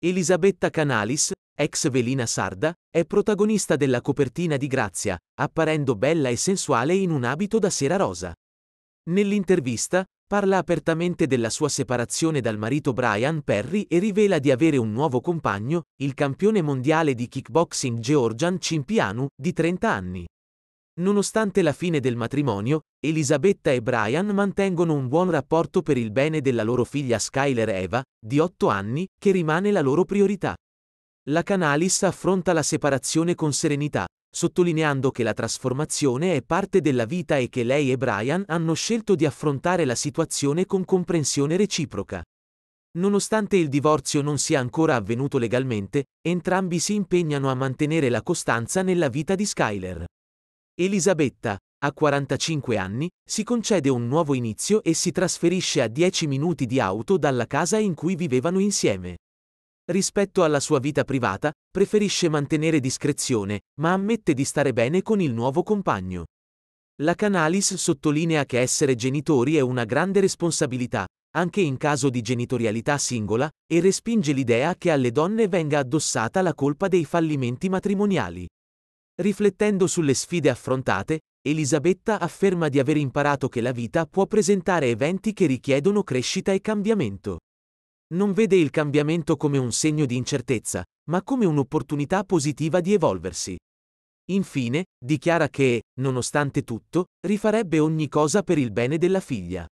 Elisabetta Canalis, ex Velina Sarda, è protagonista della copertina di Grazia, apparendo bella e sensuale in un abito da sera rosa. Nell'intervista, parla apertamente della sua separazione dal marito Brian Perry e rivela di avere un nuovo compagno, il campione mondiale di kickboxing Georgian Cimpianu, di 30 anni. Nonostante la fine del matrimonio, Elisabetta e Brian mantengono un buon rapporto per il bene della loro figlia Skyler Eva, di 8 anni, che rimane la loro priorità. La Canalis affronta la separazione con serenità, sottolineando che la trasformazione è parte della vita e che lei e Brian hanno scelto di affrontare la situazione con comprensione reciproca. Nonostante il divorzio non sia ancora avvenuto legalmente, entrambi si impegnano a mantenere la costanza nella vita di Skyler. Elisabetta, a 45 anni, si concede un nuovo inizio e si trasferisce a 10 minuti di auto dalla casa in cui vivevano insieme. Rispetto alla sua vita privata, preferisce mantenere discrezione, ma ammette di stare bene con il nuovo compagno. La Canalis sottolinea che essere genitori è una grande responsabilità, anche in caso di genitorialità singola, e respinge l'idea che alle donne venga addossata la colpa dei fallimenti matrimoniali. Riflettendo sulle sfide affrontate, Elisabetta afferma di aver imparato che la vita può presentare eventi che richiedono crescita e cambiamento. Non vede il cambiamento come un segno di incertezza, ma come un'opportunità positiva di evolversi. Infine, dichiara che, nonostante tutto, rifarebbe ogni cosa per il bene della figlia.